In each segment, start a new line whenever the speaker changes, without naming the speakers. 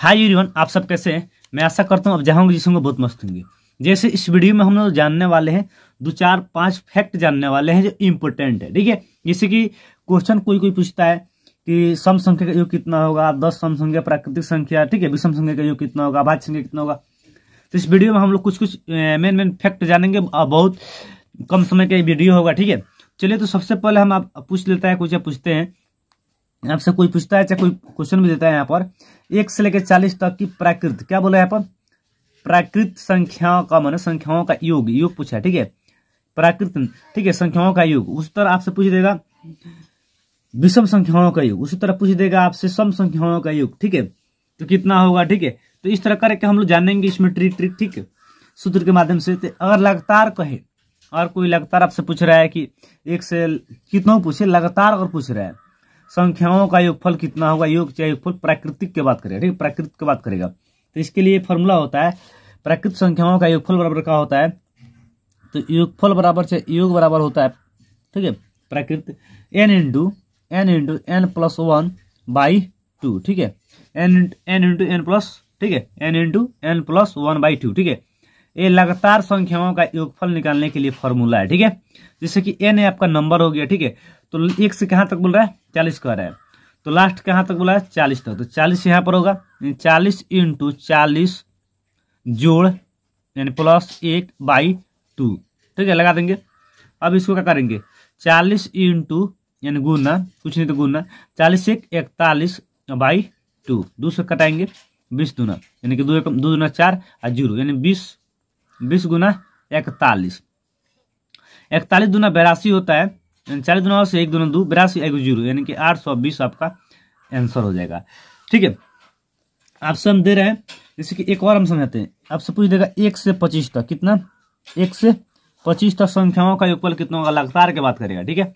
हाय यूरिवन आप सब कैसे हैं मैं ऐसा करता हूँ अब जहाँ होंगे जिस होंगे बहुत मस्त होंगे जैसे इस वीडियो में हम लोग जानने वाले हैं दो चार पांच फैक्ट जानने वाले हैं जो इम्पोर्टेंट है ठीक है जैसे कि क्वेश्चन कोई कोई पूछता है कि सम संख्या का योग कितना होगा दस सम संख्या प्राकृतिक संख्या ठीक है विषम संख्या का योग कितना होगा भाज्य संख्या कितना होगा तो इस वीडियो में हम लोग कुछ कुछ मेन मेन फैक्ट जानेंगे बहुत कम समय का वीडियो होगा ठीक है चलिए तो सबसे पहले हम आप पूछ लेते हैं कुछ पूछते हैं आपसे कोई पूछता है चाहे कोई क्वेश्चन भी देता है यहाँ पर एक से लेकर चालीस तक की प्राकृत क्या बोला यहाँ पर प्राकृत संख्याओं का माने संख्याओं का योग योग पूछा है ठीक है प्राकृत ठीक है संख्याओं का योग उस तरह आपसे पूछ देगा विषम संख्याओं का योग उसी तरह पूछ देगा आपसे सम संख्याओं का योग ठीक है तो कितना होगा ठीक है तो इस तरह करके हम लोग जानेंगे इसमें ट्रिक ट्रिक ठीक है सूत्र के माध्यम से तो अगर लगातार कहे और कोई लगातार आपसे पूछ रहा है कि एक से कितना पूछे लगातार अगर पूछ रहा है संख्याओं का योगफल कितना होगा योग चाहे योगफल प्राकृतिक के बात करेगा ठीक है प्राकृतिक की बात करेगा तो इसके लिए फॉर्मूला होता है प्राकृतिक संख्याओं का योगफल बराबर का होता है तो योगफल बराबर से योग बराबर होता है ठीक है प्राकृतिक n into n into n plus one by two ठीक है n n into n plus ठीक है n into n plus one by two ठीक है ये लगातार संख्याओं का योगफल निकालने के लिए फॉर्मूला है ठीक है जैसे कि एन है आपका नंबर हो गया ठीक है तो एक से कहाँ तक बोल रहा है चालीस कह रहा है तो लास्ट कहाँ तक बोला है चालीस तक तो चालीस यहाँ पर होगा चालीस इंटू चालीस जोड़ यानी प्लस एक बाई टू ठीक है लगा देंगे अब इसको क्या करेंगे चालीस इंटू यानी गुना कुछ नहीं तो गुना चालीस एक इकतालीस बाई टू दो से कटाएंगे बीस दूना यानी कि दो एक दो दूना चार और जीरो यानी बीस बीस गुना इकतालीस इकतालीस दुना बेरासी होता है चालीस दुना से एक दूना दो बेरासी एक जीरो यानी कि आठ सौ बीस आपका आंसर हो जाएगा ठीक है आपसे हम दे रहे हैं जैसे कि एक और हम समझाते हैं आपसे पूछ देगा एक से पच्चीस तक कितना एक से पच्चीस तक संख्याओं का योगफल कितना होगा लगातार के बात करेगा ठीक है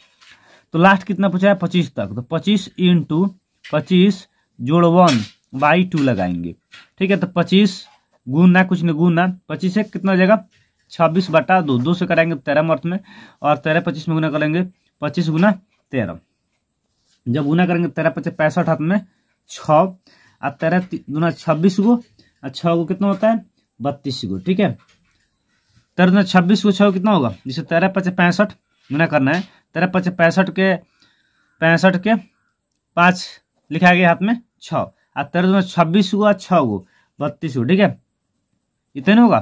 तो लास्ट कितना पूछा है पच्चीस तक तो पच्चीस इंटू पच्चीस जोड़ वन बाई टू लगाएंगे ठीक है तो पच्चीस गुना कुछ नहीं गुना पच्चीस से कितना हो जाएगा छब्बीस बटा दो दो से कराएंगे तेरह मर्थ में और तेरह पच्चीस में गुना करेंगे पच्चीस गुना तेरह जब गुना करेंगे तेरह पच्चीस पैंसठ हाथ में छ और तेरह गुना छब्बीस गो और छः को कितना होता है बत्तीस गो ठीक है तेरह गुना छब्बीस को छः कितना होगा जिसे तेरह पच्चीस पैंसठ गुना करना है तेरह पच्चीस पैंसठ के पैंसठ के पाँच लिखा गया हाथ में छः और तेरह गुना छब्बीस गो और छः गो बत्तीस गो ठीक है इतना होगा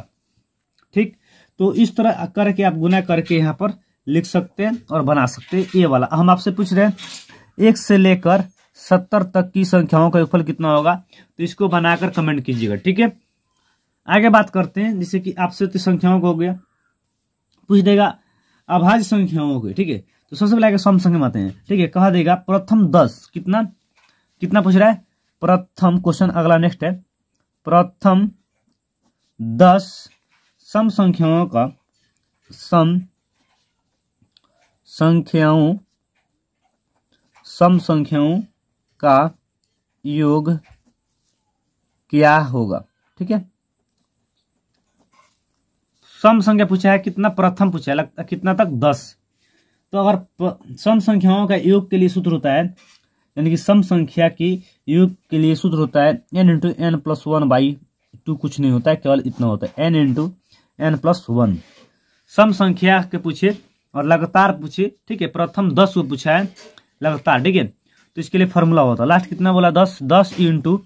ठीक तो इस तरह करके आप गुना करके यहाँ पर लिख सकते हैं और बना सकते हैं ये वाला हम आपसे पूछ रहे हैं एक से लेकर सत्तर तक की संख्याओं का योगफल कितना होगा तो इसको बनाकर कमेंट कीजिएगा ठीक है आगे बात करते हैं जैसे कि आपसे तो संख्याओं को हो गया पूछ देगा अभाज्य संख्याओं को ठीक है तो सबसे पहले आगे सम संख्या आते हैं ठीक है कहा देगा प्रथम दस कितना कितना पूछ रहा है प्रथम क्वेश्चन अगला नेक्स्ट है प्रथम दस सम संख्याओं का सम संख्याओं सम संख्याओं का योग क्या होगा ठीक है सम संख्या पूछा है कितना प्रथम पूछा है लगता कितना तक दस तो अगर सम संख्याओं का योग के लिए सूत्र होता है यानी कि सम संख्या की योग के लिए सूत्र होता है n into n plus one by two कुछ नहीं होता है केवल इतना होता है n into n plus one सम संख्या के पूछे और लगातार पूछे ठीक है प्रथम दस को पूछा है लगातार ठीक है तो इसके लिए फॉर्मूला होता है लास्ट कितना बोला दस दस इंटू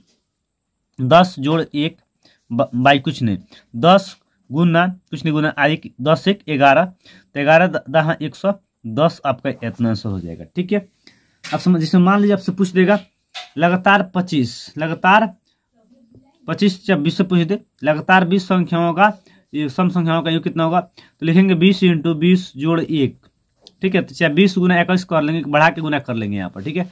दस जोड़ एक बाई कुछ नहीं दस गुना कुछ नहीं गुना आई दस एक ग्यारह तो ग्यारह दहा एक सौ दस आपका इतना आंसर हो जाएगा ठीक है अब समझ जैसे मान लीजिए आपसे पूछ देगा लगातार पच्चीस लगातार पच्चीस या बीस से पूछ दे लगातार बीस संख्याओं का सम संख्याओं का योग कितना होगा तो लिखेंगे बीस इंटू बीस जोड़ एक ठीक है तो चाहे बीस गुना इक्कीस कर लेंगे बढ़ा के गुना कर लेंगे यहाँ पर ठीक है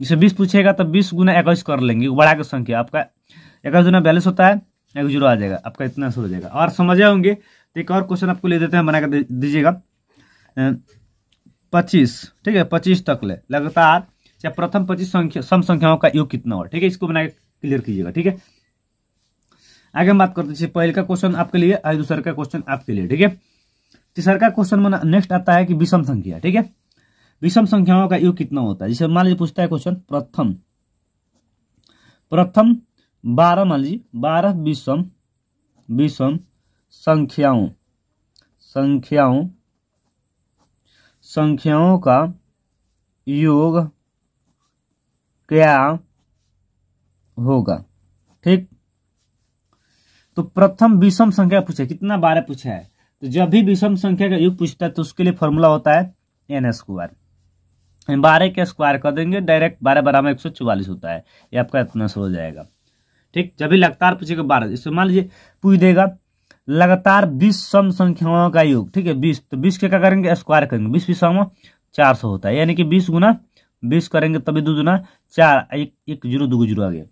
जैसे बीस पूछेगा तो बीस गुना इक्कीस कर लेंगे बढ़ा के संख्या आपका इक्कीस गुना बयालीस होता है एक जीरो आ जाएगा आपका इतना सो हो जाएगा और समझे होंगे तो एक और क्वेश्चन आपको ले देते हैं बना के दीजिएगा पच्चीस ठीक है पच्चीस तक ले लगातार चाहे प्रथम पच्चीस संख्या सम संख्याओं का योग कितना हो ठीक है इसको बना के क्लियर कीजिएगा ठीक है आगे हम बात करते हैं पहले का क्वेश्चन आपके लिए आज दूसरे का क्वेश्चन आपके लिए ठीक है तीसरा का क्वेश्चन में नेक्स्ट आता है कि विषम संख्या ठीक है विषम संख्याओं का योग कितना होता है जैसे मान लीजिए पूछता है क्वेश्चन प्रथम प्रथम बारह मान लीजिए बारह विषम विषम संख्याओं संख्याओं संख्याओं का योग क्या होगा ठीक तो प्रथम विषम संख्या पूछा कितना बारह पूछा है तो जब भी विषम संख्या का युग पूछता है तो उसके लिए फॉर्मूला होता है एन स्क्वायर बारह के स्क्वायर कर देंगे डायरेक्ट बारह बारह में एक सौ चौवालीस होता है ये आपका इतना सो हो जाएगा ठीक जब भी लगातार पूछेगा बारह इसमें मान लीजिए पूछ देगा लगातार बीस सम संख्याओं का योग ठीक है बीस तो बीस के क्या करेंगे स्क्वायर करेंगे बीस विषम चार सौ होता है यानी कि बीस गुना बीस करेंगे तभी दो गुना चार एक, एक जीरो दो जीरो आ गया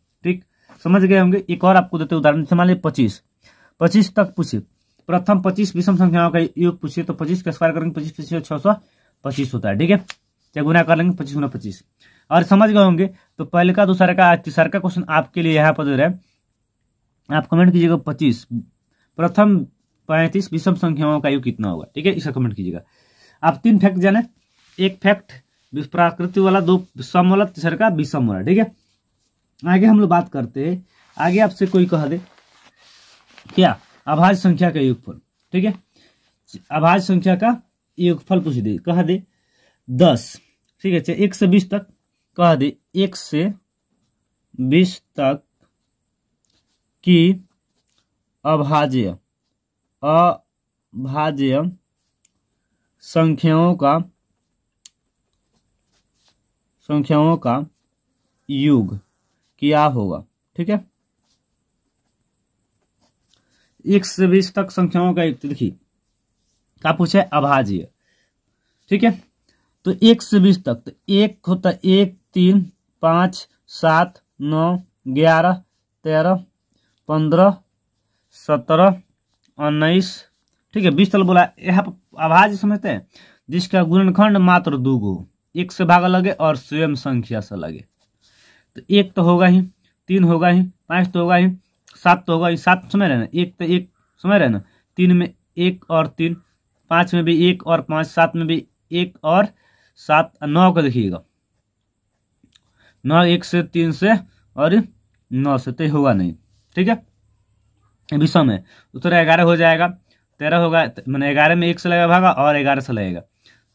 समझ गए होंगे एक और आपको देते उदाहरण से मान लीजिए पच्चीस पच्चीस तक पूछे प्रथम पच्चीस विषम संख्याओं का योग पूछिए तो पच्चीस का स्क्वायर करेंगे पच्चीस पच्चीस छह सौ पच्चीस होता है ठीक है चाहे गुना कर लेंगे पच्चीस गुना पच्चीस और समझ गए होंगे तो पहले का दूसरे का तीसरा का क्वेश्चन आपके लिए यहाँ पर दे रहे हैं आप कमेंट कीजिएगा पच्चीस प्रथम पैंतीस विषम संख्याओं का योग कितना होगा ठीक है इसका कमेंट कीजिएगा आप तीन फैक्ट जाने एक फैक्ट प्राकृतिक वाला दो सम वाला तीसरा का विषम वाला ठीक है आगे हम लोग बात करते हैं आगे आपसे कोई कह दे क्या अभाज संख्या का युगफल ठीक है अभाज संख्या का युगफल पूछ दे कह दे दस ठीक है एक से बीस तक कह दे एक से बीस तक की अभाज्य अभाज्य संख्याओं का संख्याओं का युग क्या होगा ठीक है एक से बीस तक संख्याओं का एक देखिए क्या पूछे अभाज्य ठीक है तो एक से बीस तक तो एक होता है एक तीन पांच सात नौ ग्यारह तेरह पंद्रह सत्रह उन्नीस ठीक है बीस तल बोला यहाँ पर अभाज्य समझते हैं जिसका गुणनखंड मात्र दो गो एक से भाग लगे और स्वयं संख्या से लगे तो एक तो होगा ही तीन होगा ही पाँच तो होगा ही सात तो होगा ही सात तो समय रहना एक तो एक समय रहना तीन में एक और तीन पाँच में भी एक और पाँच सात में भी एक और सात नौ को देखिएगा नौ एक से तीन से और नौ से तो होगा नहीं ठीक है विषम है उत्तर ग्यारह हो जाएगा तेरह होगा मैंने ग्यारह में एक से लगेगा भागा और ग्यारह से लगेगा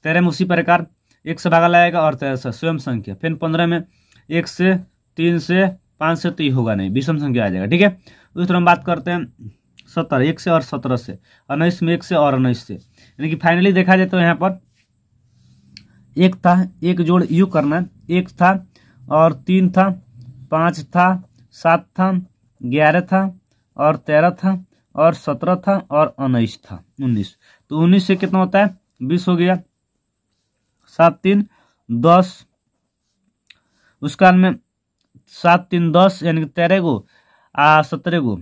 तेरह में उसी प्रकार एक से भागा लगेगा और तेरह से स्वयं संख्या फिर पंद्रह में एक से तीन से पाँच से तो ये होगा नहीं विषम संख्या आ जाएगा ठीक है उस तो तरह हम बात करते हैं सत्रह एक से और सत्रह से उन्नीस में एक से और उन्नीस से यानी कि फाइनली देखा जाए तो यहाँ पर एक था एक जोड़ यू करना एक था और तीन था पाँच था सात था ग्यारह था और तेरह था और सत्रह था और उन्नीस था उन्नीस तो उन्नीस से कितना होता है बीस हो गया सात तीन दस उसका में सात तीन दस यानी कि तेरह गो आ सत्रह गो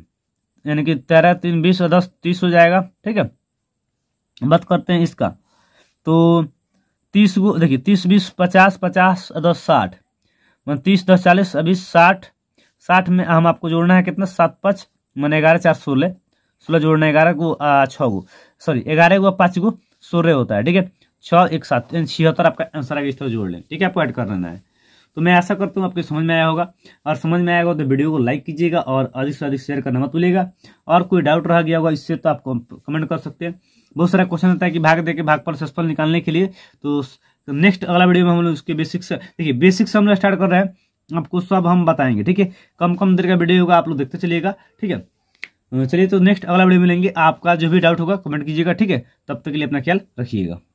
यानी कि तेरह तीन बीस और दस तीस हो जाएगा ठीक है बात करते हैं इसका तो तीस गो देखिए तीस बीस पचास पचास और दस साठ मन तीस दस चालीस अभी साठ साठ में हम आपको जोड़ना है कितना सात पाँच मैंने ग्यारह चार सोलह सोलह जोड़ना ग्यारह को छः गो सॉरी ग्यारह गो पाँच गो सोलह होता है ठीक है छः एक सात छिहत्तर आपका आंसर आगे इस तरह जोड़ लें ठीक है आपको ऐड कर लेना है तो मैं ऐसा करता हूँ आपके समझ में आया होगा और समझ में आएगा तो वीडियो को लाइक कीजिएगा और अधिक से अधिक शेयर करना मत भूलिएगा और कोई डाउट रह गया होगा इससे तो आप कमेंट कर सकते हैं बहुत सारा क्वेश्चन होता है कि भाग दे के भाग पर सफल निकालने के लिए तो नेक्स्ट अगला वीडियो में हम लोग उसके बेसिक्स देखिए बेसिक्स हम लोग स्टार्ट कर रहे हैं आपको सब हम बताएंगे ठीक है कम कम देर का वीडियो होगा आप लोग देखते चलिएगा ठीक है चलिए तो नेक्स्ट अगला वीडियो मिलेंगे आपका जो भी डाउट होगा कमेंट कीजिएगा ठीक है तब तक के लिए अपना ख्याल रखिएगा